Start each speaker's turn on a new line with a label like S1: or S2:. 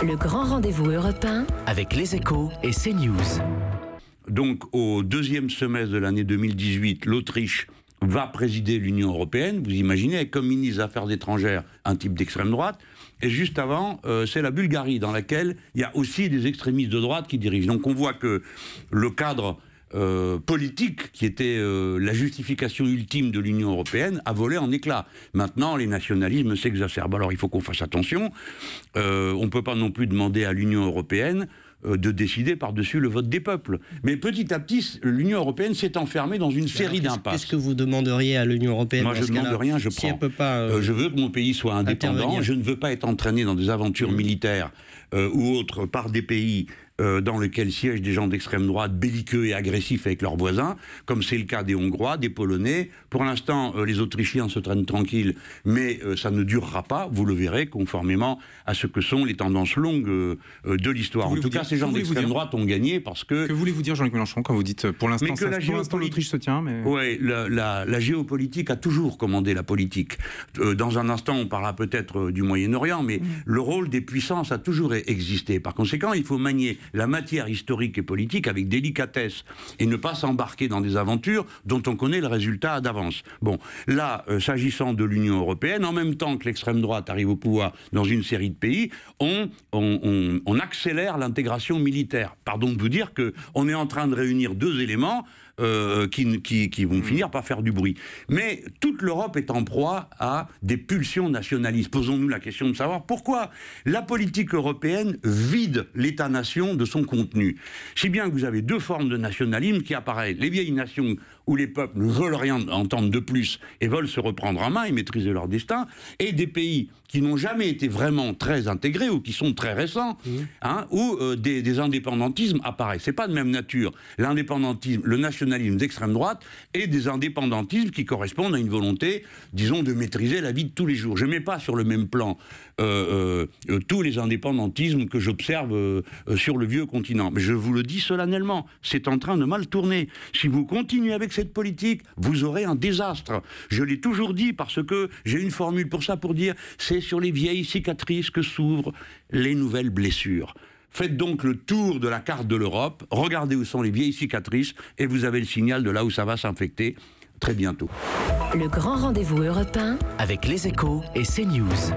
S1: Le grand rendez-vous européen avec les échos et CNews. Donc au deuxième semestre de l'année 2018, l'Autriche va présider l'Union européenne, vous imaginez, comme ministre des Affaires étrangères, un type d'extrême droite. Et juste avant, euh, c'est la Bulgarie, dans laquelle il y a aussi des extrémistes de droite qui dirigent. Donc on voit que le cadre euh, politique, qui était euh, la justification ultime de l'Union européenne, a volé en éclats. Maintenant, les nationalismes s'exacerbent. Alors il faut qu'on fasse attention. Euh, on ne peut pas non plus demander à l'Union européenne de décider par-dessus le vote des peuples. Mais petit à petit, l'Union européenne s'est enfermée dans une série d'impasses. Qu'est-ce que vous demanderiez à l'Union européenne Moi, je ne demande rien, je prends. je veux que mon pays soit indépendant, je ne veux pas être entraîné dans des aventures mmh. militaires ou autres par des pays euh, dans lequel siègent des gens d'extrême droite belliqueux et agressifs avec leurs voisins, comme c'est le cas des Hongrois, des Polonais. Pour l'instant, euh, les Autrichiens se traînent tranquilles, mais euh, ça ne durera pas, vous le verrez, conformément à ce que sont les tendances longues de l'histoire. En tout cas, ces gens d'extrême droite ont gagné parce que... Que voulez-vous dire, Jean-Luc Mélenchon, quand vous dites pour l'instant géopolitique... l'Autriche se tient mais... Oui, la, géopolitique a toujours commandé la politique. dans un instant, on parlera peut-être du Moyen-Orient, mais mm. le rôle des puissances a toujours e-, existé. Par conséquent, il faut manier la matière historique et politique avec délicatesse et ne pas s'embarquer dans des aventures dont on connaît le résultat d'avance. Bon, là, euh, s'agissant de l'Union européenne, en même temps que l'extrême droite arrive au pouvoir dans une série de pays, on, on accélère l'intégration militaire. Pardon de vous dire qu'on est en train de réunir deux éléments euh, qui, qui, vont mm. finir par faire du bruit. Mais toute l'Europe est en proie à des pulsions nationalistes. Posons-nous la question de savoir pourquoi la politique européenne vide l'État-nation de son contenu. Si bien que vous avez deux formes de nationalisme qui apparaissent. Les vieilles nations où les peuples ne veulent rien entendre de plus et veulent se reprendre en main et maîtriser leur destin, et des pays qui n'ont jamais été vraiment très intégrés ou qui sont très récents, mm. hein, où euh, des, des, indépendantismes apparaissent. C'est pas de même nature. L'indépendantisme, le nationalisme d'extrême droite et des indépendantismes qui correspondent à une volonté, disons, de maîtriser la vie de tous les jours. Je ne mets pas sur le même plan euh, euh, euh, tous les indépendantismes que j'observe sur le vieux continent. Mais je vous le dis solennellement, c'est en train de mal tourner. Si vous continuez avec cette politique, vous aurez un désastre. Je l'ai toujours dit parce que j'ai une formule pour ça, pour dire c'est sur les vieilles cicatrices que s'ouvrent les nouvelles blessures. Faites donc le tour de la carte de l'Europe, regardez où sont les vieilles cicatrices et vous avez le signal de là où ça va s'infecter très bientôt. Le grand rendez-vous européen avec les échos et CNews.